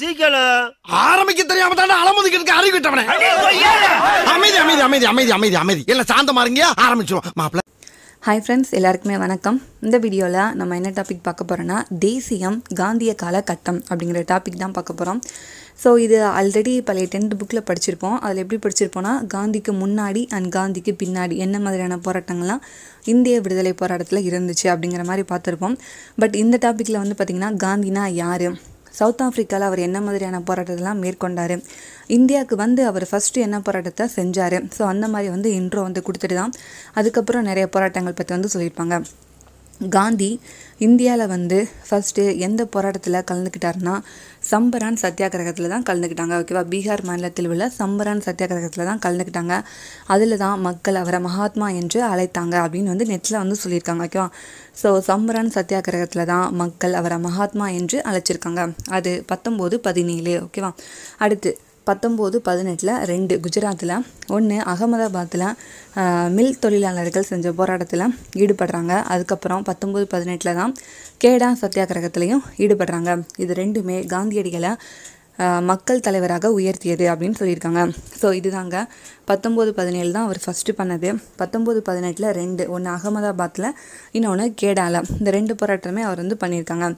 சீக்கிரம் ஆரம்பிக்க தெரியாம அமைதி அமைதி அமைதி அமைதி அமைதி அமைதி எல்லாம் சாந்தமா இருங்க ஆரம்பிச்சிருவோம் மாப்பிள்ள ஹாய் ஃப்ரெண்ட்ஸ் எல்லாருக்குமே வணக்கம் இந்த வீடியோவில் நம்ம என்ன டாபிக் பார்க்க போகிறோன்னா தேசியம் காந்திய கால கட்டம் அப்படிங்கிற டாபிக் தான் பார்க்க போகிறோம் ஸோ இது ஆல்ரெடி பழைய டென்த் புக்கில் படிச்சிருப்போம் அதில் எப்படி படிச்சிருப்போம்னா காந்திக்கு முன்னாடி அண்ட் காந்திக்கு பின்னாடி என்ன மாதிரியான போராட்டங்கள்லாம் இந்திய விடுதலை போராட்டத்தில் இருந்துச்சு அப்படிங்கிற மாதிரி பார்த்துருப்போம் பட் இந்த டாப்பிக்கில் வந்து பார்த்திங்கன்னா காந்தினா யார் சவுத் ஆஃப்ரிக்காவில் அவர் என்ன மாதிரியான போராட்டத்தெல்லாம் மேற்கொண்டார் இந்தியாவுக்கு வந்து அவர் ஃபஸ்ட்டு என்ன போராட்டத்தை செஞ்சார் ஸோ அந்த மாதிரி வந்து இன்ட்ரோ வந்து கொடுத்துட்டு தான் அதுக்கப்புறம் நிறைய போராட்டங்கள் பற்றி வந்து சொல்லியிருப்பாங்க காந்தி இந்தியாவில் வந்து ஃபஸ்ட்டு எந்த போராட்டத்தில் கலந்துக்கிட்டாருன்னா சம்பரான் சத்தியாகிரகத்தில் தான் கலந்துக்கிட்டாங்க ஓகேவா பீகார் மாநிலத்தில் உள்ள சம்பரான் சத்தியாகிரகத்தில் தான் கலந்துக்கிட்டாங்க அதில் தான் மக்கள் அவரை மகாத்மா என்று அழைத்தாங்க அப்படின்னு வந்து நெட்டில் வந்து சொல்லியிருக்காங்க ஓகேவா ஸோ சம்பரான் சத்தியாகிரகத்தில் தான் மக்கள் அவரை மகாத்மா என்று அழைச்சிருக்காங்க அது பத்தொம்போது பதினேழு ஓகேவா அடுத்து பத்தொம்போது பதினெட்டில் ரெண்டு குஜராத்தில் ஒன்று அகமதாபாத்தில் மில் தொழிலாளர்கள் செஞ்ச போராட்டத்தில் ஈடுபடுறாங்க அதுக்கப்புறம் பத்தொம்போது பதினெட்டில் தான் கேடா சத்தியாகிரகத்திலையும் ஈடுபடுறாங்க இது ரெண்டுமே காந்தியடிகளை மக்கள் தலைவராக உயர்த்தியது அப்படின்னு சொல்லியிருக்காங்க ஸோ இதுதாங்க பத்தொம்போது பதினேழு தான் அவர் ஃபஸ்ட்டு பண்ணது பத்தொம்போது பதினெட்டில் ரெண்டு ஒன்று அகமதாபாத்தில் இன்னொன்று கேடால இந்த ரெண்டு போராட்டமே அவர் வந்து பண்ணியிருக்காங்க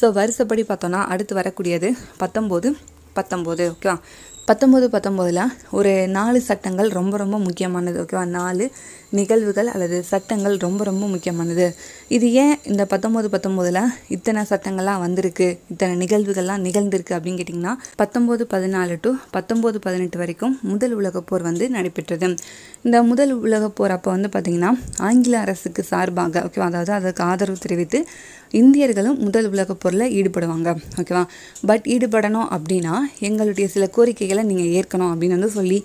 ஸோ வருஷப்படி பார்த்தோன்னா அடுத்து வரக்கூடியது பத்தொம்போது பத்தொம்போது ஓகேவா பத்தொம்போது பத்தொம்போதில் ஒரு நாலு சட்டங்கள் ரொம்ப ரொம்ப முக்கியமானது ஓகேவா நாலு நிகழ்வுகள் அல்லது சட்டங்கள் ரொம்ப ரொம்ப முக்கியமானது இது ஏன் இந்த பத்தொம்போது பத்தொம்போதில் இத்தனை சட்டங்கள்லாம் வந்திருக்கு இத்தனை நிகழ்வுகள்லாம் நிகழ்ந்திருக்கு அப்படின்னு கேட்டிங்கன்னா பத்தொம்போது பதினாலு டு பத்தொம்போது பதினெட்டு வரைக்கும் முதல் உலகப்போர் போர் வந்து நடைபெற்றது இந்த முதல் உலகப் போர் அப்போ வந்து பார்த்திங்கன்னா ஆங்கில அரசுக்கு சார்பாக ஓகேவா அதாவது அதற்கு ஆதரவு தெரிவித்து இந்தியர்களும் முதல் உலகப்போரில் ஈடுபடுவாங்க ஓகேவா பட் ஈடுபடணும் அப்படின்னா எங்களுடைய சில கோரிக்கைகள் வாழ்க்கையில் நீங்கள் ஏற்கணும் அப்படின்னு வந்து சொல்லி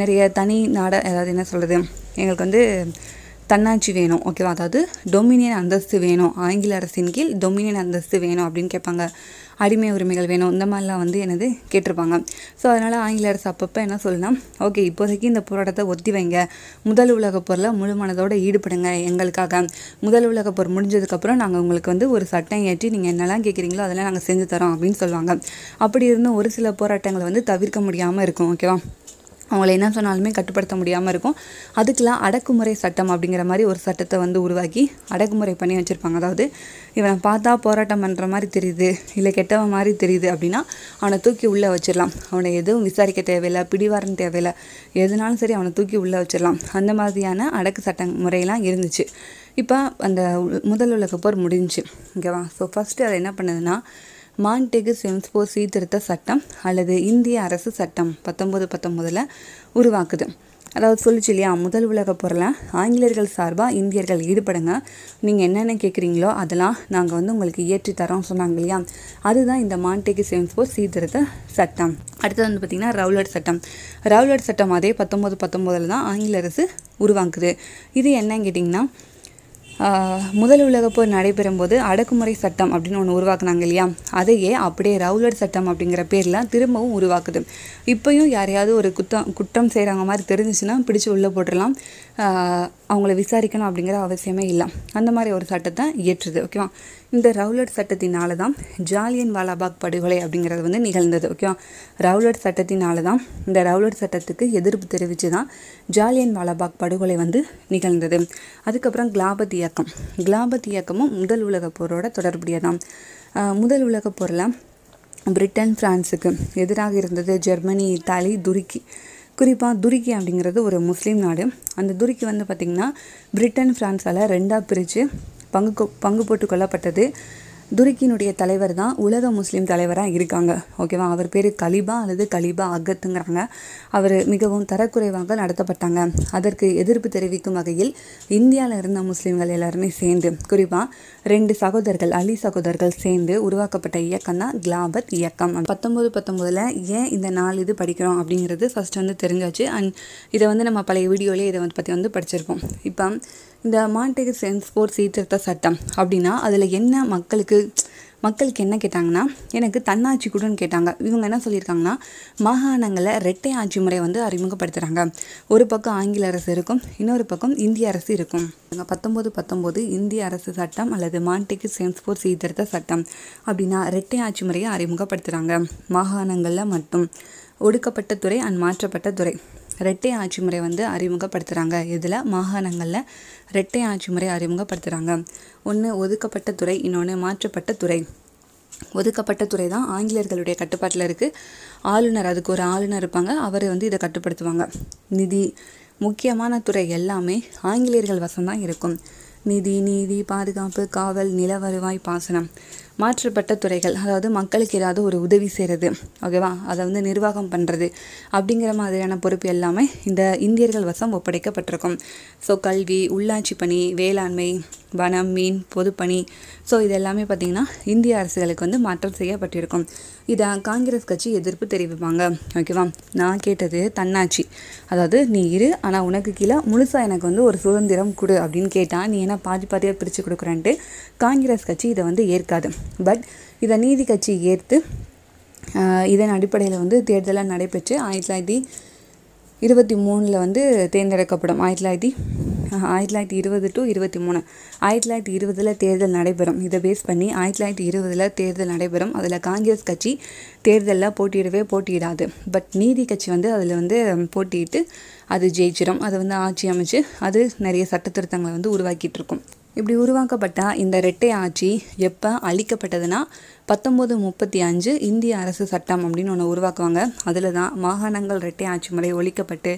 நிறைய தனி நாட அதாவது என்ன சொல்கிறது எங்களுக்கு வந்து தன்னாட்சி வேணும் ஓகேவா அதாவது டொமினியன் அந்தஸ்து வேணும் ஆங்கில அரசின் கீழ் டொமினியன் அந்தஸ்து வேணும் அப்படின்னு கேட்பாங்க அடிமை உரிமைகள் வேணும் இந்த மாதிரிலாம் வந்து எனது கேட்டிருப்பாங்க ஸோ அதனால் ஆங்கில அரசு அப்பப்போ என்ன சொல்லலாம் ஓகே இப்போதைக்கு இந்த போராட்டத்தை ஒத்தி வைங்க முதல் உலக போரில் முழுமனதோடு ஈடுபடுங்க எங்களுக்காக முதல் உலக போர் முடிஞ்சதுக்கப்புறம் நாங்கள் உங்களுக்கு வந்து ஒரு சட்டம் ஏற்றி நீங்கள் என்னெல்லாம் கேட்குறீங்களோ அதெல்லாம் நாங்கள் செஞ்சு தரோம் அப்படின்னு சொல்லுவாங்க அப்படி இருந்தும் ஒரு சில போராட்டங்களை வந்து தவிர்க்க முடியாமல் இருக்கும் ஓகேவா அவங்கள என்ன சொன்னாலுமே கட்டுப்படுத்த முடியாமல் இருக்கும் அதுக்கெலாம் அடக்குமுறை சட்டம் அப்படிங்கிற மாதிரி ஒரு சட்டத்தை வந்து உருவாக்கி அடக்குமுறை பண்ணி வச்சுருப்பாங்க அதாவது இவனை பார்த்தா போராட்டம் பண்ணுற மாதிரி தெரியுது இல்லை கெட்டவன் மாதிரி தெரியுது அப்படின்னா அவனை தூக்கி உள்ளே வச்சிடலாம் அவனை எதுவும் விசாரிக்க தேவையில்லை பிடிவாரம் தேவையில்லை எதுனாலும் சரி அவனை தூக்கி உள்ளே வச்சிடலாம் அந்த மாதிரியான அடக்கு சட்ட முறையெல்லாம் இருந்துச்சு இப்போ அந்த முதல் உலக போர் முடிஞ்சு ஓகேவா ஸோ ஃபஸ்ட்டு அதை என்ன பண்ணுதுன்னா மாண்டெகு சென்ஸ்போ சீர்திருத்த சட்டம் அல்லது இந்திய அரசு சட்டம் பத்தொம்போது பத்தொம்போதில் உருவாக்குது அதாவது சொல்லிச்சு இல்லையா முதல் உலக பொருளை ஆங்கிலேயர்கள் சார்பாக இந்தியர்கள் ஈடுபடுங்க நீங்கள் என்னென்ன கேட்குறீங்களோ அதெல்லாம் நாங்கள் வந்து உங்களுக்கு இயற்றி தரோம் சொன்னாங்க இல்லையா அதுதான் இந்த மாண்டேகி சேம்ஸ்போ சீர்திருத்த சட்டம் அடுத்தது வந்து பார்த்திங்கன்னா ரவுலட் சட்டம் ரவுலட் சட்டம் அதே பத்தொம்போது பத்தொம்போதில் தான் ஆங்கில அரசு உருவாக்குது இது என்னன்னு கேட்டிங்கன்னா முதல் உலகப்போர் போர் போது அடக்குமுறை சட்டம் அப்படின்னு ஒன்று உருவாக்குனாங்க இல்லையா அதையே அப்படியே ரவுலட் சட்டம் அப்படிங்கிற பேரில் திரும்பவும் உருவாக்குது இப்போயும் யாரையாவது ஒரு குத்தம் குற்றம் செய்கிறாங்க மாதிரி தெரிஞ்சிச்சுன்னா பிடிச்சி உள்ளே போட்டுடலாம் அவங்கள விசாரிக்கணும் அப்படிங்கிற அவசியமே இல்லை அந்த மாதிரி ஒரு சட்டத்தை இயற்றுது ஓகேவா இந்த ரவுலட் சட்டத்தினால தான் ஜாலியன் வாலாபாக் படுகொலை அப்படிங்கிறது வந்து நிகழ்ந்தது ஓகேவா ரவுலட் சட்டத்தினால தான் இந்த ரவுலட் சட்டத்துக்கு எதிர்ப்பு தெரிவித்து தான் ஜாலியன் வாலாபாக் படுகொலை வந்து நிகழ்ந்தது அதுக்கப்புறம் கிளாபத் இயக்கம் கிளாபத் இயக்கமும் முதல் உலக போரோட தொடர்புடையதான் முதல் உலக போரில் பிரிட்டன் ஃப்ரான்ஸுக்கு எதிராக இருந்தது ஜெர்மனி இத்தாலி துருக்கி குறிப்பாக துருக்கி அப்படிங்கிறது ஒரு முஸ்லீம் நாடு அந்த துருக்கி வந்து பார்த்திங்கன்னா பிரிட்டன் ஃப்ரான்ஸால் ரெண்டாக பிரித்து பங்கு பங்கு போட்டு கொள்ளப்பட்டது துருக்கியினுடைய தலைவர் தான் உலக முஸ்லீம் தலைவராக இருக்காங்க ஓகேவா அவர் பேர் கலிபா அல்லது கலிபா அகத்துங்கிறாங்க அவர் மிகவும் தரக்குறைவாக நடத்தப்பட்டாங்க அதற்கு எதிர்ப்பு தெரிவிக்கும் வகையில் இந்தியாவில் இருந்த முஸ்லீம்கள் எல்லாருமே சேர்ந்து குறிப்பாக ரெண்டு சகோதரர்கள் அலி சகோதரர்கள் சேர்ந்து உருவாக்கப்பட்ட இயக்கம் தான் கிளாபத் இயக்கம் பத்தொம்போது பத்தொம்போதில் ஏன் இந்த நாலு இது படிக்கிறோம் அப்படிங்கிறது ஃபர்ஸ்ட் வந்து தெரிஞ்சாச்சு அண்ட் இதை வந்து நம்ம பழைய வீடியோலேயே இதை வந்து பற்றி வந்து படிச்சிருப்போம் இப்போ இந்த சென்ஸ் சென்ஸ்போர் சீர்திருத்த சட்டம் அப்படின்னா அதில் என்ன மக்களுக்கு மக்களுக்கு என்ன கேட்டாங்கன்னா எனக்கு தன்னாட்சி கூடன்னு கேட்டாங்க இவங்க என்ன சொல்லியிருக்காங்கன்னா மாகாணங்களை ரெட்டை ஆட்சி முறை வந்து அறிமுகப்படுத்துகிறாங்க ஒரு பக்கம் ஆங்கில அரசு இருக்கும் இன்னொரு பக்கம் இந்திய அரசு இருக்கும் பத்தொம்போது பத்தொம்போது இந்திய அரசு சட்டம் அல்லது மாண்டிக்கு சென்ஸ்போர் சீர்திருத்த சட்டம் அப்படின்னா ரெட்டை ஆட்சி முறையை அறிமுகப்படுத்துகிறாங்க மாகாணங்களில் மட்டும் ஒடுக்கப்பட்ட துறை அண்ட் மாற்றப்பட்ட துறை ரெட்டை ஆட்சி முறை வந்து அறிமுகப்படுத்துகிறாங்க இதில் மாகாணங்களில் ரெட்டை ஆட்சி முறை அறிமுகப்படுத்துகிறாங்க ஒன்று ஒதுக்கப்பட்ட துறை இன்னொன்று மாற்றப்பட்ட துறை ஒதுக்கப்பட்ட துறை தான் ஆங்கிலேயர்களுடைய கட்டுப்பாட்டில் இருக்குது ஆளுநர் அதுக்கு ஒரு ஆளுநர் இருப்பாங்க அவர் வந்து இதை கட்டுப்படுத்துவாங்க நிதி முக்கியமான துறை எல்லாமே ஆங்கிலேயர்கள் வசம்தான் இருக்கும் நிதி நீதி பாதுகாப்பு காவல் நில வருவாய் பாசனம் மாற்றப்பட்ட துறைகள் அதாவது மக்களுக்கு ஏதாவது ஒரு உதவி செய்கிறது ஓகேவா அதை வந்து நிர்வாகம் பண்ணுறது அப்படிங்கிற மாதிரியான பொறுப்பு எல்லாமே இந்த இந்தியர்கள் வசம் ஒப்படைக்கப்பட்டிருக்கும் ஸோ கல்வி உள்ளாட்சி பணி வேளாண்மை வனம் மீன் பொதுப்பணி ஸோ இது எல்லாமே பார்த்திங்கன்னா இந்திய அரசுகளுக்கு வந்து மாற்றம் செய்யப்பட்டிருக்கும் இதை காங்கிரஸ் கட்சி எதிர்ப்பு தெரிவிப்பாங்க ஓகேவா நான் கேட்டது தன்னாட்சி அதாவது நீ இரு ஆனால் உனக்கு கீழே முழுசாக எனக்கு வந்து ஒரு சுதந்திரம் கொடு அப்படின்னு கேட்டால் நீ என்ன பாதி பாதியாக பிரித்து கொடுக்குறேன்ட்டு காங்கிரஸ் கட்சி இதை வந்து ஏற்காது பட் இதை நீதி கட்சி ஏற்று இதன் அடிப்படையில் வந்து தேர்தலாக நடைபெற்று ஆயிரத்தி தொள்ளாயிரத்தி இருபத்தி மூணில் வந்து தேர்ந்தெடுக்கப்படும் ஆயிரத்தி தொள்ளாயிரத்தி ஆயிரத்தி தொள்ளாயிரத்தி இருபது டு இருபத்தி மூணு ஆயிரத்தி தொள்ளாயிரத்தி இருபதில் தேர்தல் நடைபெறும் இதை பேஸ் பண்ணி ஆயிரத்தி தொள்ளாயிரத்தி இருபதில் தேர்தல் நடைபெறும் அதில் காங்கிரஸ் கட்சி தேர்தலில் போட்டியிடவே போட்டியிடாது பட் நீதி கட்சி வந்து அதில் வந்து போட்டியிட்டு அது ஜெயிச்சிடும் அதை வந்து ஆட்சி அமைச்சு அது நிறைய சட்டத்திருத்தங்களை வந்து உருவாக்கிட்டு இருக்கும் இப்படி உருவாக்கப்பட்ட இந்த ரெட்டை ஆட்சி எப்போ அழிக்கப்பட்டதுன்னா பத்தொம்போது முப்பத்தி அஞ்சு இந்திய அரசு சட்டம் அப்படின்னு ஒன்று உருவாக்குவாங்க அதில் தான் மாகாணங்கள் ரெட்டை ஆட்சி முறை ஒழிக்கப்பட்டு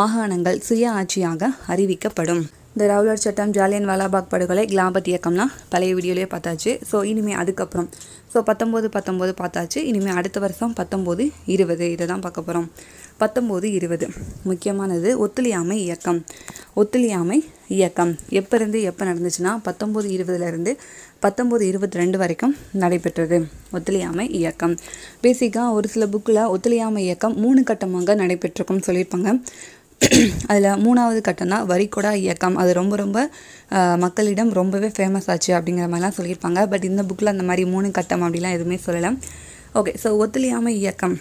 மாகாணங்கள் சுய ஆட்சியாக அறிவிக்கப்படும் இந்த ரவுலர் சட்டம் ஜாலியன் வாலாபாக் படுகொலை கிலாபத் இயக்கம்லாம் பழைய வீடியோலேயே பார்த்தாச்சு ஸோ இனிமேல் அதுக்கப்புறம் ஸோ பத்தொம்போது பத்தொம்போது பார்த்தாச்சு இனிமேல் அடுத்த வருஷம் பத்தொம்போது இருபது இதை தான் பார்க்க போகிறோம் பத்தொம்போது இருபது முக்கியமானது ஒத்துழையாமை இயக்கம் ஒத்துழையாமை இயக்கம் எப்போருந்து எப்போ நடந்துச்சுன்னா பத்தொம்போது இருபதுலேருந்து பத்தொம்போது இருபத்தி ரெண்டு வரைக்கும் நடைபெற்றது ஒத்துழையாமை இயக்கம் பேசிக்காக ஒரு சில புக்கில் ஒத்துழையாமை இயக்கம் மூணு கட்டமாக நடைபெற்றிருக்கும்னு சொல்லியிருப்பாங்க அதில் மூணாவது கட்டம்னா வரிகொடா இயக்கம் அது ரொம்ப ரொம்ப மக்களிடம் ரொம்பவே ஃபேமஸ் ஆச்சு அப்படிங்கிற மாதிரிலாம் சொல்லியிருப்பாங்க பட் இந்த புக்கில் அந்த மாதிரி மூணு கட்டம் அப்படிலாம் எதுவுமே சொல்லலை ஓகே ஸோ ஒத்துழையாமை இயக்கம்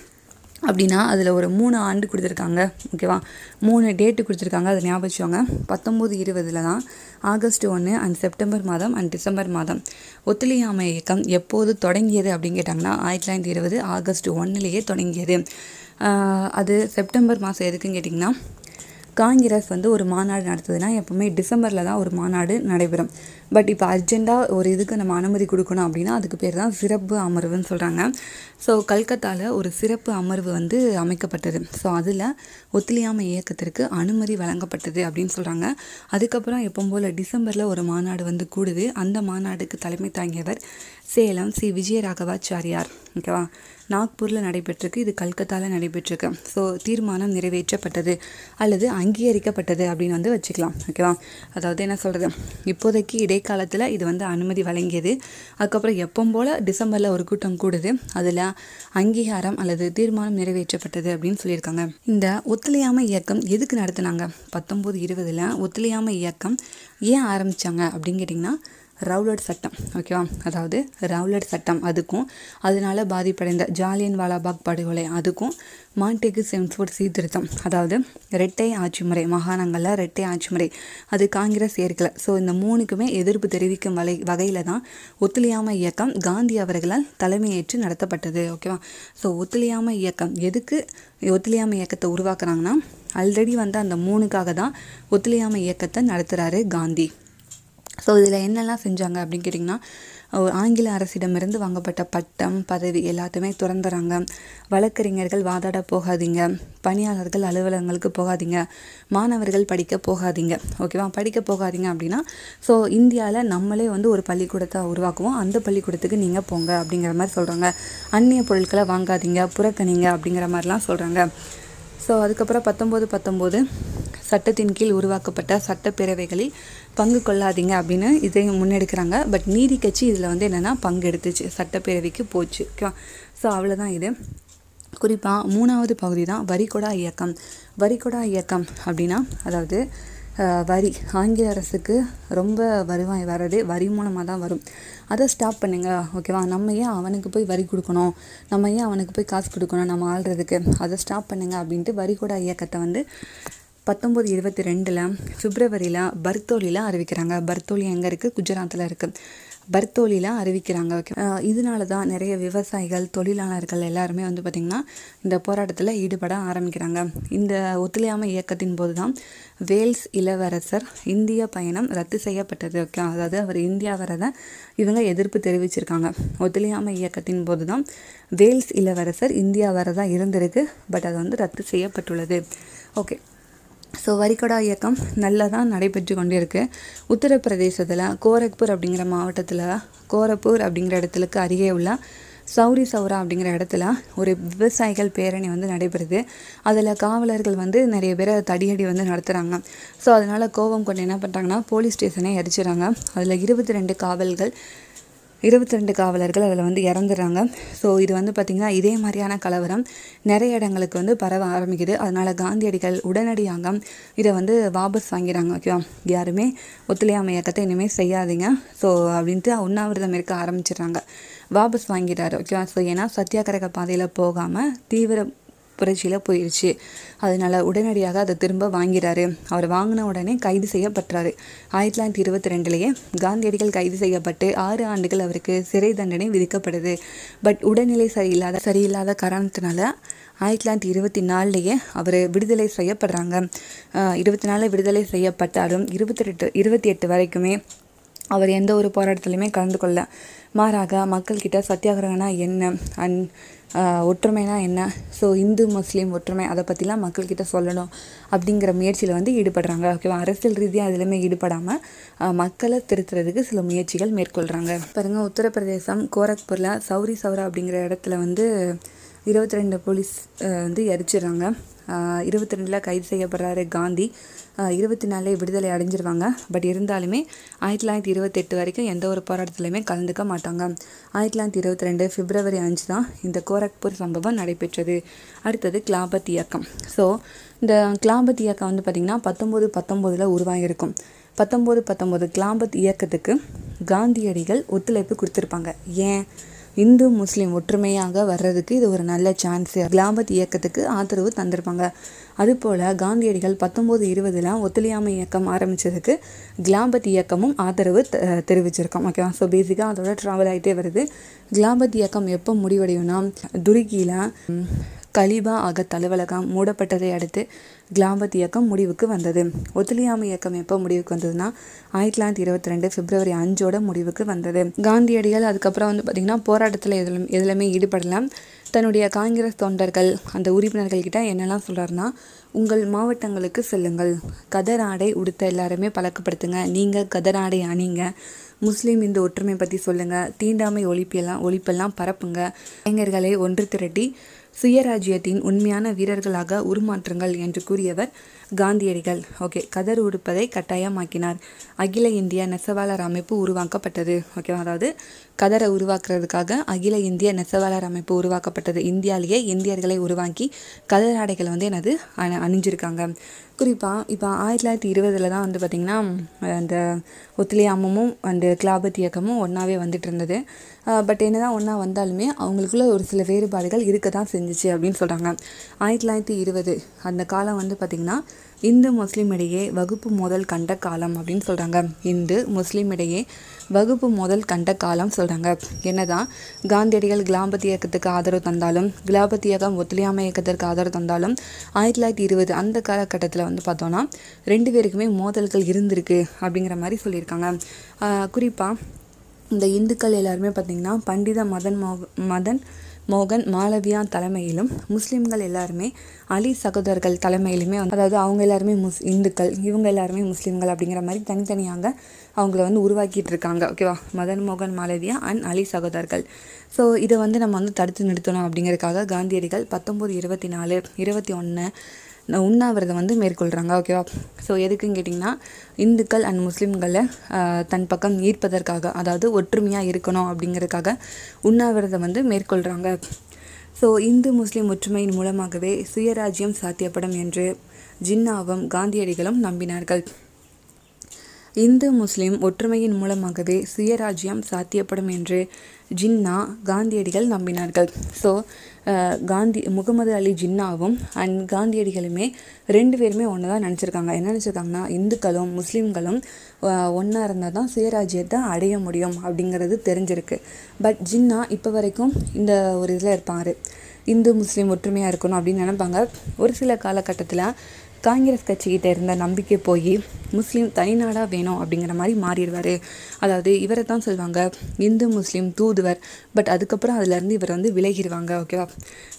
அப்படின்னா அதில் ஒரு மூணு ஆண்டு கொடுத்துருக்காங்க ஓகேவா மூணு டேட்டு கொடுத்துருக்காங்க அதை ஞாபகம் பத்தொம்போது இருபதில் தான் ஆகஸ்ட் ஒன்று அண்ட் செப்டம்பர் மாதம் அண்ட் டிசம்பர் மாதம் ஒத்துழையாமை இயக்கம் எப்போது தொடங்கியது அப்படின்னு கேட்டாங்கன்னா ஆயிரத்தி தொள்ளாயிரத்தி இருபது ஆகஸ்ட் ஒன்றுலேயே தொடங்கியது அது செப்டம்பர் மாதம் எதுக்குன்னு கேட்டிங்கன்னா காங்கிரஸ் வந்து ஒரு மாநாடு நடத்துதுன்னா எப்போவுமே டிசம்பரில் தான் ஒரு மாநாடு நடைபெறும் பட் இப்போ அர்ஜெண்டாக ஒரு இதுக்கு நம்ம அனுமதி கொடுக்கணும் அப்படின்னா அதுக்கு பேர் தான் சிறப்பு அமர்வுன்னு சொல்கிறாங்க ஸோ கல்கத்தாவில் ஒரு சிறப்பு அமர்வு வந்து அமைக்கப்பட்டது ஸோ அதில் ஒத்துழையாமை இயக்கத்திற்கு அனுமதி வழங்கப்பட்டது அப்படின்னு சொல்கிறாங்க அதுக்கப்புறம் எப்பவும் போல் டிசம்பரில் ஒரு மாநாடு வந்து கூடுது அந்த மாநாடுக்கு தலைமை தாங்கியவர் சேலம் சி விஜயராகவாச்சாரியார் ஓகேவா நாக்பூரில் நடைபெற்றிருக்கு இது கல்கத்தாவில் நடைபெற்றிருக்கு ஸோ தீர்மானம் நிறைவேற்றப்பட்டது அல்லது அங்கீகரிக்கப்பட்டது அப்படின்னு வந்து வச்சுக்கலாம் ஓகேவா அதாவது என்ன சொல்கிறது இப்போதைக்கு இடை இடைக்காலத்தில் இது வந்து அனுமதி வழங்கியது அதுக்கப்புறம் எப்பவும் போல் டிசம்பரில் ஒரு கூட்டம் கூடுது அதில் அங்கீகாரம் அல்லது தீர்மானம் நிறைவேற்றப்பட்டது அப்படின்னு சொல்லியிருக்காங்க இந்த ஒத்துழையாமை இயக்கம் எதுக்கு நடத்தினாங்க பத்தொம்போது இருபதில் ஒத்துழையாமை இயக்கம் ஏன் ஆரம்பித்தாங்க அப்படின்னு கேட்டிங்கன்னா ரவுலட் சட்டம் ஓகேவா அதாவது ரவுலட் சட்டம் அதுக்கும் அதனால் பாதிப்படைந்த ஜாலியன் வாலாபாக் படுகொலை அதுக்கும் மாண்டெகு செம்ஸ்போர்ட் சீர்திருத்தம் அதாவது ரெட்டை ஆட்சி முறை மாகாணங்களில் ரெட்டை ஆட்சி முறை அது காங்கிரஸ் ஏற்கலை ஸோ இந்த மூணுக்குமே எதிர்ப்பு தெரிவிக்கும் வகை வகையில் தான் ஒத்துழையாமை இயக்கம் காந்தி அவர்களால் தலைமையேற்று நடத்தப்பட்டது ஓகேவா ஸோ ஒத்துழையாமை இயக்கம் எதுக்கு ஒத்துழையாமை இயக்கத்தை உருவாக்குறாங்கன்னா ஆல்ரெடி வந்து அந்த மூணுக்காக தான் ஒத்துழையாமை இயக்கத்தை நடத்துகிறாரு காந்தி ஸோ இதில் என்னெல்லாம் செஞ்சாங்க அப்படின்னு கேட்டிங்கன்னா ஆங்கில அரசிடமிருந்து வாங்கப்பட்ட பட்டம் பதவி எல்லாத்தையுமே திறந்துறாங்க வழக்கறிஞர்கள் வாதாட போகாதீங்க பணியாளர்கள் அலுவலகங்களுக்கு போகாதீங்க மாணவர்கள் படிக்க போகாதீங்க ஓகேவா படிக்க போகாதீங்க அப்படின்னா ஸோ இந்தியாவில் நம்மளே வந்து ஒரு பள்ளிக்கூடத்தை உருவாக்குவோம் அந்த பள்ளிக்கூடத்துக்கு நீங்கள் போங்க அப்படிங்கிற மாதிரி சொல்கிறாங்க அந்நிய பொருட்களை வாங்காதீங்க புறக்கணிங்க அப்படிங்கிற மாதிரிலாம் சொல்கிறாங்க ஸோ அதுக்கப்புறம் பத்தொம்போது பத்தொம்போது சட்டத்தின் கீழ் உருவாக்கப்பட்ட சட்டப்பேரவைகளில் பங்கு கொள்ளாதீங்க அப்படின்னு இதையும் முன்னெடுக்கிறாங்க பட் நீதி கட்சி இதில் வந்து என்னென்னா பங்கெடுத்துச்சு சட்டப்பேரவைக்கு போச்சு ஓகேவா ஸோ அவ்வளோதான் இது குறிப்பாக மூணாவது பகுதி தான் வரிகொடா இயக்கம் வரிகொடா இயக்கம் அப்படின்னா அதாவது வரி ஆங்கில அரசுக்கு ரொம்ப வருவாய் வர்றது வரி மூலமாக தான் வரும் அதை ஸ்டாப் பண்ணுங்க ஓகேவா நம்ம ஏன் அவனுக்கு போய் வரி கொடுக்கணும் நம்ம ஏன் அவனுக்கு போய் காசு கொடுக்கணும் நம்ம ஆள்றதுக்கு அதை ஸ்டாப் பண்ணுங்கள் அப்படின்ட்டு வரிகொடா இயக்கத்தை வந்து பத்தொம்போது இருபத்தி ரெண்டில் பிப்ரவரியில் பர்தோலியில் அறிவிக்கிறாங்க பர்தோலி எங்கே இருக்குது குஜராத்தில் இருக்குது பர்தோலியில் அறிவிக்கிறாங்க ஓகே இதனால தான் நிறைய விவசாயிகள் தொழிலாளர்கள் எல்லாருமே வந்து பார்த்திங்கன்னா இந்த போராட்டத்தில் ஈடுபட ஆரம்பிக்கிறாங்க இந்த ஒத்துழையாமை இயக்கத்தின் போது தான் வேல்ஸ் இளவரசர் இந்திய பயணம் ரத்து செய்யப்பட்டது ஓகே அதாவது அவர் இந்தியா வரதை இவங்க எதிர்ப்பு தெரிவிச்சிருக்காங்க ஒத்துழையாமை இயக்கத்தின் போது தான் வேல்ஸ் இளவரசர் இந்தியா வரதாக இருந்திருக்கு பட் அது வந்து ரத்து செய்யப்பட்டுள்ளது ஓகே ஸோ வரிகடா இயக்கம் நல்லதாக நடைபெற்று கொண்டு இருக்குது உத்தரப்பிரதேசத்தில் கோரக்பூர் அப்படிங்கிற மாவட்டத்தில் கோரப்பூர் அப்படிங்கிற இடத்துலக்கு அருகே உள்ள சௌரி சௌரா அப்படிங்கிற இடத்துல ஒரு விவசாயிகள் பேரணி வந்து நடைபெறுது அதில் காவலர்கள் வந்து நிறைய பேரை தடியடி வந்து நடத்துகிறாங்க ஸோ அதனால் கோபம் கொண்டு என்ன பண்ணுறாங்கன்னா போலீஸ் ஸ்டேஷனை எரிச்சுறாங்க அதில் இருபத்தி ரெண்டு காவல்கள் இருபத்தி ரெண்டு காவலர்கள் அதில் வந்து இறந்துடுறாங்க ஸோ இது வந்து பார்த்திங்கன்னா இதே மாதிரியான கலவரம் நிறைய இடங்களுக்கு வந்து பரவ ஆரம்பிக்குது அதனால் காந்தியடிகள் உடனடியாக இதை வந்து வாபஸ் வாங்கிறாங்க ஓகேவா யாருமே ஒத்துழையாமை இயக்கத்தை இனிமேல் செய்யாதீங்க ஸோ அப்படின்ட்டு உண்ணாவிரதம் இருக்க ஆரம்பிச்சிடுறாங்க வாபஸ் வாங்கிட்டாரு ஓகேவா ஸோ ஏன்னா சத்தியாகிரக பாதையில் போகாமல் தீவிர புரட்சியில் போயிடுச்சு அதனால் உடனடியாக அதை திரும்ப வாங்கிறாரு அவர் வாங்கின உடனே கைது செய்யப்படுறாரு ஆயிரத்தி தொள்ளாயிரத்தி இருபத்தி ரெண்டுலேயே காந்தியடிகள் கைது செய்யப்பட்டு ஆறு ஆண்டுகள் அவருக்கு சிறை தண்டனை விதிக்கப்படுது பட் உடல்நிலை சரியில்லாத சரியில்லாத காரணத்தினால ஆயிரத்தி தொள்ளாயிரத்தி இருபத்தி நாலுலேயே அவர் விடுதலை செய்யப்படுறாங்க இருபத்தி நாலு விடுதலை செய்யப்பட்டாலும் இருபத்தி ரெட்டு இருபத்தி எட்டு வரைக்குமே அவர் எந்த ஒரு போராட்டத்துலையுமே கலந்து கொள்ள மாறாக மக்கள்கிட்ட சத்தியாகிரகம்னா என்ன அண்ட் ஒற்றுமைனா என்ன ஸோ இந்து முஸ்லீம் ஒற்றுமை அதை பற்றிலாம் மக்கள்கிட்ட சொல்லணும் அப்படிங்கிற முயற்சியில் வந்து ஈடுபடுறாங்க ஓகேவா அரசியல் ரீதியாக அதிலுமே ஈடுபடாமல் மக்களை திருத்துறதுக்கு சில முயற்சிகள் மேற்கொள்கிறாங்க பாருங்கள் உத்தரப்பிரதேசம் கோரக்பூரில் சௌரி சௌரா அப்படிங்கிற இடத்துல வந்து இருபத்தி ரெண்டு போலீஸ் வந்து எரிச்சிடுறாங்க இருபத்தி ரெண்டில் கைது செய்யப்படுறாரு காந்தி இருபத்தி நாலே விடுதலை அடைஞ்சிருவாங்க பட் இருந்தாலுமே ஆயிரத்தி தொள்ளாயிரத்தி இருபத்தெட்டு வரைக்கும் எந்த ஒரு போராட்டத்துலையுமே கலந்துக்க மாட்டாங்க ஆயிரத்தி தொள்ளாயிரத்தி இருபத்தி ரெண்டு பிப்ரவரி அஞ்சு தான் இந்த கோரக்பூர் சம்பவம் நடைபெற்றது அடுத்தது கிளாபத் இயக்கம் ஸோ இந்த கிளாபத் இயக்கம் வந்து பார்த்திங்கன்னா பத்தொம்போது பத்தொம்போதில் உருவாகியிருக்கும் பத்தொம்போது பத்தொம்போது கிளாபத் இயக்கத்துக்கு காந்தியடிகள் ஒத்துழைப்பு கொடுத்துருப்பாங்க ஏன் இந்து முஸ்லீம் ஒற்றுமையாக வர்றதுக்கு இது ஒரு நல்ல சான்ஸ் கிலாபத் இயக்கத்துக்கு ஆதரவு தந்திருப்பாங்க அதுபோல் காந்தியடிகள் பத்தொம்போது இருபதுலாம் ஒத்துழையாமை இயக்கம் ஆரம்பித்ததுக்கு கிலாபத் இயக்கமும் ஆதரவு தெரிவிச்சிருக்கோம் ஓகேவா ஸோ பேசிக்காக அதோட ட்ராவல் ஆகிட்டே வருது கிலாபத் இயக்கம் எப்போ முடிவடையும்னா துருக்கியில் கலீபா அகத் அலுவலகம் மூடப்பட்டதை அடுத்து கிலாபத் இயக்கம் முடிவுக்கு வந்தது ஒத்துழையாமை இயக்கம் எப்போ முடிவுக்கு வந்ததுன்னா ஆயிரத்தி தொள்ளாயிரத்தி இருபத்தி ரெண்டு பிப்ரவரி அஞ்சோட முடிவுக்கு வந்தது காந்தியடிகள் அதுக்கப்புறம் வந்து பார்த்திங்கன்னா போராட்டத்தில் எதிலும் எதுலையுமே ஈடுபடலாம் தன்னுடைய காங்கிரஸ் தொண்டர்கள் அந்த உறுப்பினர்கள் கிட்ட என்னெல்லாம் சொல்கிறாருன்னா உங்கள் மாவட்டங்களுக்கு செல்லுங்கள் கதர் ஆடை உடுத்த எல்லாருமே பழக்கப்படுத்துங்க நீங்கள் கதர் ஆடை அணிங்க முஸ்லீம் இந்து ஒற்றுமை பற்றி சொல்லுங்கள் தீண்டாமை ஒழிப்பெல்லாம் ஒழிப்பெல்லாம் பரப்புங்க இளைஞர்களை ஒன்று திரட்டி சுயராஜ்யத்தின் உண்மையான வீரர்களாக உருமாற்றுங்கள் என்று கூறியவர் காந்தியடிகள் ஓகே கதர் உடுப்பதை கட்டாயமாக்கினார் அகில இந்திய நெசவாளர் அமைப்பு உருவாக்கப்பட்டது ஓகேவா அதாவது கதரை உருவாக்குறதுக்காக அகில இந்திய நெசவாளர் அமைப்பு உருவாக்கப்பட்டது இந்தியாலேயே இந்தியர்களை உருவாக்கி கதர் ஆடைகளை வந்து எனது அணி அணிஞ்சிருக்காங்க குறிப்பாக இப்போ ஆயிரத்தி தொள்ளாயிரத்தி இருபதில் தான் வந்து பார்த்திங்கன்னா அந்த ஒத்துழையாமமும் அந்த கிளாபத் இயக்கமும் ஒன்றாவே வந்துட்டு இருந்தது பட் என்ன தான் ஒன்றா வந்தாலுமே அவங்களுக்குள்ள ஒரு சில வேறுபாடுகள் இருக்க தான் செஞ்சிச்சு அப்படின்னு சொல்கிறாங்க ஆயிரத்தி தொள்ளாயிரத்தி இருபது அந்த காலம் வந்து பார்த்திங்கன்னா இந்து முஸ்லீம் இடையே வகுப்பு மோதல் கண்ட காலம் அப்படின்னு சொல்கிறாங்க இந்து முஸ்லீம் இடையே வகுப்பு முதல் கண்ட காலம் சொல்கிறாங்க என்னதான் காந்தியடிகள் கிலாபத்தி இயக்கத்துக்கு ஆதரவு தந்தாலும் கிலாபத் இயக்கம் ஒத்துழையாமை இயக்கத்திற்கு ஆதரவு தந்தாலும் ஆயிரத்தி தொள்ளாயிரத்தி இருபது அந்த காலகட்டத்தில் வந்து பார்த்தோன்னா ரெண்டு பேருக்குமே மோதல்கள் இருந்திருக்கு அப்படிங்கிற மாதிரி சொல்லியிருக்காங்க குறிப்பாக இந்த இந்துக்கள் எல்லாருமே பார்த்திங்கன்னா பண்டித மதன் மோ மதன் மோகன் மாலவியா தலைமையிலும் முஸ்லீம்கள் எல்லாருமே அலி சகோதரர்கள் தலைமையிலுமே அதாவது அவங்க எல்லாருமே முஸ் இந்துக்கள் இவங்க எல்லாருமே முஸ்லீம்கள் அப்படிங்கிற மாதிரி தனித்தனியாக அவங்கள வந்து உருவாக்கிட்டு இருக்காங்க ஓகேவா மதன் மோகன் மாலவியா அண்ட் அலி சகோதரர்கள் ஸோ இதை வந்து நம்ம வந்து தடுத்து நிறுத்தணும் அப்படிங்கிறதுக்காக காந்தியடிகள் பத்தொம்போது இருபத்தி நாலு இருபத்தி ஒன்று உண்ணாவிரதம் வந்து மேற்கொள்கிறாங்க ஓகேவா ஸோ எதுக்குன்னு கேட்டிங்கன்னா இந்துக்கள் அண்ட் முஸ்லீம்களை தன் பக்கம் ஈர்ப்பதற்காக அதாவது ஒற்றுமையாக இருக்கணும் அப்படிங்கிறதுக்காக உண்ணாவிரதம் வந்து மேற்கொள்கிறாங்க ஸோ இந்து முஸ்லீம் ஒற்றுமையின் மூலமாகவே சுயராஜ்யம் சாத்தியப்படும் என்று ஜின்னாவும் காந்தியடிகளும் நம்பினார்கள் இந்து முஸ்லிம் ஒற்றுமையின் மூலமாகவே சுயராஜ்யம் சாத்தியப்படும் என்று ஜின்னா காந்தியடிகள் நம்பினார்கள் ஸோ காந்தி முகமது அலி ஜின்னாவும் அண்ட் காந்தியடிகளுமே ரெண்டு பேருமே ஒன்று தான் நினச்சிருக்காங்க என்ன நினச்சிருக்காங்கன்னா இந்துக்களும் முஸ்லீம்களும் ஒன்றா இருந்தால் தான் சுயராஜ்யத்தை அடைய முடியும் அப்படிங்கிறது தெரிஞ்சிருக்கு பட் ஜின்னா இப்போ வரைக்கும் இந்த ஒரு இதில் இருப்பார் இந்து முஸ்லீம் ஒற்றுமையாக இருக்கணும் அப்படின்னு நினப்பாங்க ஒரு சில காலகட்டத்தில் காங்கிரஸ் கட்சிக்கிட்ட இருந்த நம்பிக்கை போய் முஸ்லீம் தனிநாடாக வேணும் அப்படிங்கிற மாதிரி மாறிடுவார் அதாவது இவரை தான் சொல்லுவாங்க இந்து முஸ்லீம் தூதுவர் பட் அதுக்கப்புறம் அதுலேருந்து இவர் வந்து விலகிடுவாங்க ஓகேவா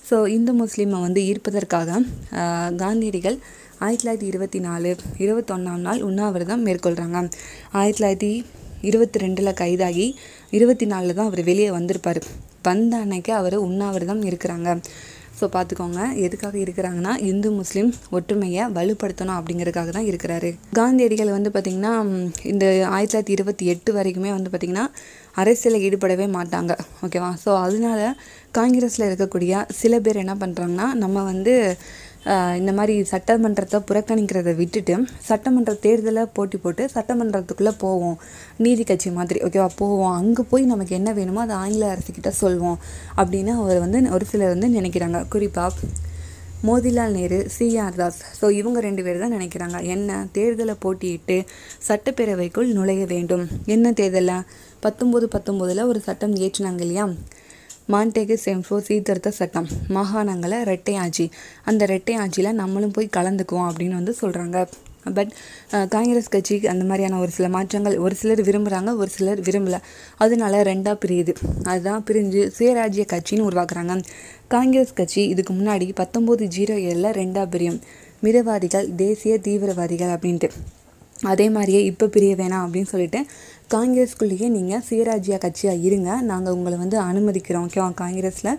ஸோ இந்து முஸ்லீமை வந்து ஈர்ப்பதற்காக காந்தியடிகள் ஆயிரத்தி தொள்ளாயிரத்தி இருபத்தி நாலு இருபத்தொன்னாம் நாள் உண்ணாவிரதம் மேற்கொள்கிறாங்க ஆயிரத்தி தொள்ளாயிரத்தி இருபத்தி ரெண்டில் கைதாகி இருபத்தி நாலில் தான் அவர் வெளியே வந்திருப்பார் வந்த அன்னைக்கு அவர் உண்ணாவிரதம் இருக்கிறாங்க ஸோ பார்த்துக்கோங்க எதுக்காக இருக்கிறாங்கன்னா இந்து முஸ்லீம் ஒற்றுமையை வலுப்படுத்தணும் அப்படிங்கிறதுக்காக தான் இருக்கிறாரு காந்தியடிகள் வந்து பார்த்திங்கன்னா இந்த ஆயிரத்தி தொள்ளாயிரத்தி இருபத்தி எட்டு வரைக்குமே வந்து பார்த்திங்கன்னா அரசியலில் ஈடுபடவே மாட்டாங்க ஓகேவா ஸோ அதனால காங்கிரஸில் இருக்கக்கூடிய சில பேர் என்ன பண்ணுறாங்கன்னா நம்ம வந்து இந்த மாதிரி சட்டமன்றத்தை புறக்கணிக்கிறதை விட்டுட்டு சட்டமன்ற தேர்தலை போட்டி போட்டு சட்டமன்றத்துக்குள்ளே போவோம் நீதி கட்சி மாதிரி ஓகேவா போவோம் அங்கே போய் நமக்கு என்ன வேணுமோ அதை ஆங்கில அரசுக்கிட்ட சொல்வோம் அப்படின்னு அவர் வந்து ஒரு சிலர் வந்து நினைக்கிறாங்க குறிப்பாக மோதிலால் நேரு சிஆர் தாஸ் ஸோ இவங்க ரெண்டு பேர் தான் நினைக்கிறாங்க என்ன தேர்தலை போட்டியிட்டு சட்டப்பேரவைக்குள் நுழைய வேண்டும் என்ன தேர்தலில் பத்தொம்போது பத்தொம்போதில் ஒரு சட்டம் ஏற்றினாங்க இல்லையா மாண்டேகு செம்ஃபோ சீர்திருத்த சட்டம் மாகாணங்களை ரெட்டை ஆட்சி அந்த ரெட்டை ஆட்சியில் நம்மளும் போய் கலந்துக்குவோம் அப்படின்னு வந்து சொல்கிறாங்க பட் காங்கிரஸ் கட்சிக்கு அந்த மாதிரியான ஒரு சில மாற்றங்கள் ஒரு சிலர் விரும்புகிறாங்க ஒரு சிலர் விரும்பலை அதனால ரெண்டாக பிரியுது அதுதான் பிரிஞ்சு சுயராஜ்ய கட்சின்னு உருவாக்குறாங்க காங்கிரஸ் கட்சி இதுக்கு முன்னாடி பத்தொம்போது ஜீரோ ஏழில் ரெண்டாக பிரியும் மிதவாதிகள் தேசிய தீவிரவாதிகள் அப்படின்ட்டு அதே மாதிரியே இப்போ பிரிய வேணாம் அப்படின்னு சொல்லிட்டு காங்கிரஸ்குள்ளேயே நீங்கள் சுயராஜ்ய கட்சியாக இருங்க நாங்கள் உங்களை வந்து அனுமதிக்கிறோம் ஓகேவா காங்கிரஸில்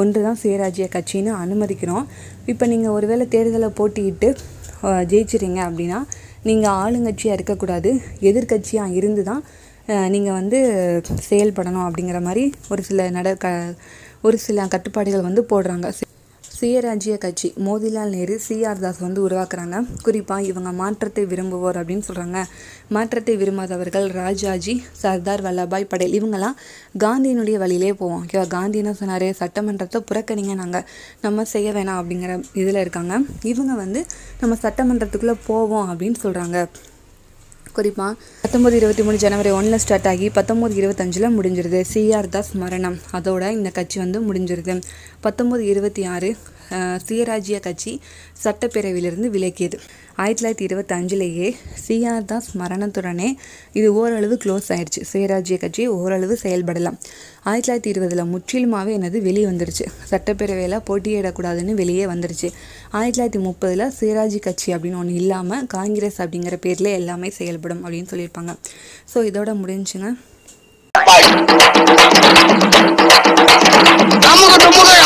ஒன்று தான் சுயராஜ்ய கட்சின்னு அனுமதிக்கிறோம் இப்போ நீங்கள் ஒருவேளை தேர்தலை போட்டியிட்டு ஜெயிச்சிறீங்க அப்படின்னா நீங்கள் ஆளுங்கட்சியாக இருக்கக்கூடாது எதிர்கட்சியாக இருந்து தான் நீங்கள் வந்து செயல்படணும் அப்படிங்கிற மாதிரி ஒரு சில நட க ஒரு சில கட்டுப்பாடுகள் வந்து போடுறாங்க சுயராஜ்ய கட்சி மோதிலால் நேரு சிஆர் தாஸ் வந்து உருவாக்குறாங்க குறிப்பாக இவங்க மாற்றத்தை விரும்புவோர் அப்படின்னு சொல்கிறாங்க மாற்றத்தை விரும்பாதவர்கள் ராஜாஜி சர்தார் வல்லபாய் படேல் இவங்கெல்லாம் காந்தியினுடைய வழியிலே போவோம் ஓகேவா காந்தி என்ன சொன்னார் சட்டமன்றத்தை புறக்கணிங்க நாங்கள் நம்ம செய்ய வேணாம் அப்படிங்கிற இதில் இருக்காங்க இவங்க வந்து நம்ம சட்டமன்றத்துக்குள்ளே போவோம் அப்படின்னு சொல்கிறாங்க குறிப்பாக பத்தொம்போது இருபத்தி மூணு ஜனவரி ஒன்றில் ஸ்டார்ட் ஆகி பத்தொம்போது இருபத்தஞ்சில் முடிஞ்சிருது சிஆர் தாஸ் மரணம் அதோட இந்த கட்சி வந்து முடிஞ்சிருது பத்தொம்போது இருபத்தி ஆறு சுயராஜ்ய கட்சி சட்டப்பேரவையிலிருந்து விலக்கியது ஆயிரத்தி தொள்ளாயிரத்தி இருபத்தஞ்சிலேயே சிஆர் தாஸ் மரணத்துடனே இது ஓரளவு க்ளோஸ் ஆயிடுச்சு சுயராஜ்ய கட்சி ஓரளவு செயல்படலாம் ஆயிரத்தி தொள்ளாயிரத்தி இருபதில் முற்றிலுமாகவே என்னது வெளியே வந்துருச்சு சட்டப்பேரவையில் போட்டியிடக்கூடாதுன்னு வெளியே வந்துருச்சு ஆயிரத்தி தொள்ளாயிரத்தி முப்பதில் சுயராஜ் கட்சி அப்படின்னு ஒன்று இல்லாமல் காங்கிரஸ் அப்படிங்கிற பேரில் எல்லாமே செயல்படும் அப்படின்னு சொல்லியிருப்பாங்க ஸோ இதோட முடிஞ்சுங்க